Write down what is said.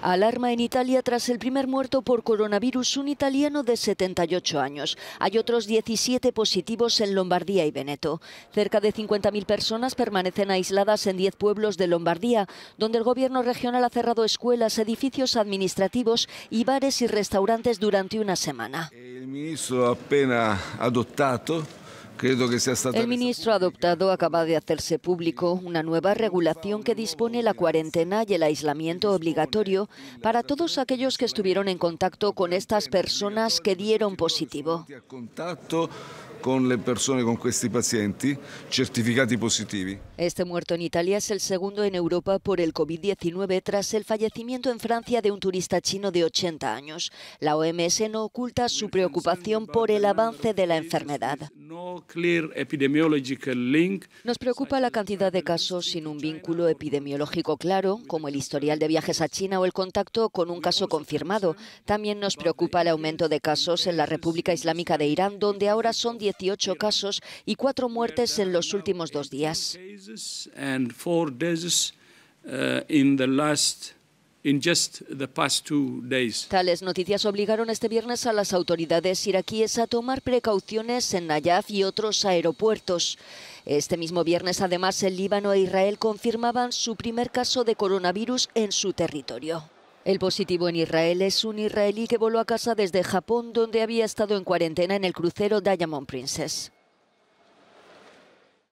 Alarma en Italia tras el primer muerto por coronavirus, un italiano de 78 años. Hay otros 17 positivos en Lombardía y Veneto. Cerca de 50.000 personas permanecen aisladas en 10 pueblos de Lombardía, donde el gobierno regional ha cerrado escuelas, edificios administrativos y bares y restaurantes durante una semana. apenas que ha El ministro adoptado acaba de hacerse público una nueva regulación que dispone la cuarentena y el aislamiento obligatorio para todos aquellos que estuvieron en contacto con estas personas que dieron positivo. con certificati Este muerto en Italia es el segundo en Europa por el COVID-19 tras el fallecimiento en Francia de un turista chino de 80 años. La OMS no oculta su preocupación por el avance de la enfermedad. Nos preocupa la cantidad de casos sin un vínculo epidemiológico claro, como el historial de viajes a China o el contacto con un caso confirmado. También nos preocupa el aumento de casos en la República Islámica de Irán, donde ahora son 18 casos y cuatro muertes en los últimos dos días just the past Tales noticias obligaron este viernes a las autoridades iraquíes a tomar precauciones en Nayaf y otros aeropuertos. Este mismo viernes, además, el Líbano e Israel confirmaban su primer caso de coronavirus en su territorio. El positivo en Israel es un israelí que voló a casa desde Japón, donde había estado en cuarentena en el crucero Diamond Princess.